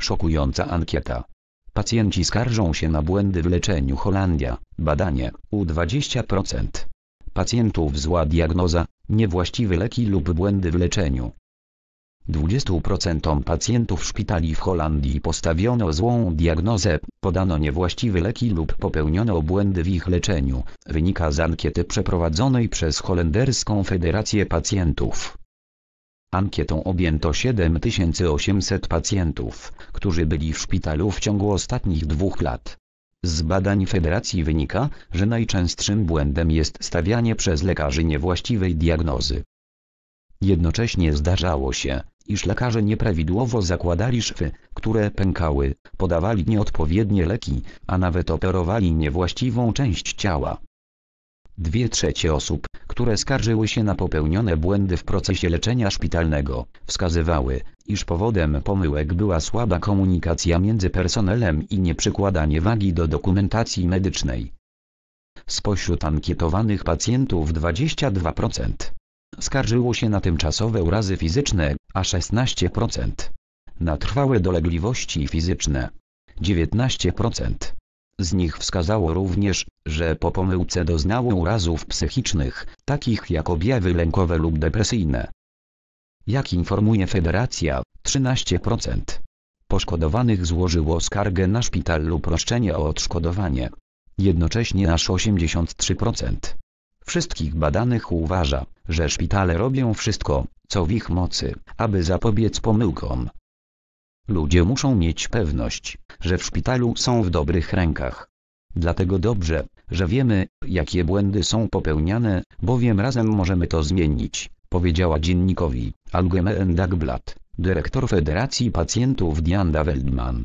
Szokująca ankieta. Pacjenci skarżą się na błędy w leczeniu Holandia, badanie, U20%. Pacjentów zła diagnoza, niewłaściwe leki lub błędy w leczeniu. 20% pacjentów szpitali w Holandii postawiono złą diagnozę, podano niewłaściwe leki lub popełniono błędy w ich leczeniu, wynika z ankiety przeprowadzonej przez Holenderską Federację Pacjentów. Ankietą objęto 7800 pacjentów, którzy byli w szpitalu w ciągu ostatnich dwóch lat. Z badań federacji wynika, że najczęstszym błędem jest stawianie przez lekarzy niewłaściwej diagnozy. Jednocześnie zdarzało się, iż lekarze nieprawidłowo zakładali szwy, które pękały, podawali nieodpowiednie leki, a nawet operowali niewłaściwą część ciała. Dwie trzecie osób, które skarżyły się na popełnione błędy w procesie leczenia szpitalnego, wskazywały, iż powodem pomyłek była słaba komunikacja między personelem i nieprzykładanie wagi do dokumentacji medycznej. Spośród ankietowanych pacjentów 22% skarżyło się na tymczasowe urazy fizyczne, a 16% na trwałe dolegliwości fizyczne. 19% z nich wskazało również, że po pomyłce doznało urazów psychicznych, takich jak objawy lękowe lub depresyjne. Jak informuje federacja, 13% poszkodowanych złożyło skargę na szpital lub roszczenie o odszkodowanie. Jednocześnie aż 83% wszystkich badanych uważa, że szpitale robią wszystko, co w ich mocy, aby zapobiec pomyłkom. Ludzie muszą mieć pewność, że w szpitalu są w dobrych rękach. Dlatego dobrze, że wiemy, jakie błędy są popełniane, bowiem razem możemy to zmienić, powiedziała dziennikowi Algemeen Dagblad, dyrektor Federacji Pacjentów Diana Weldman.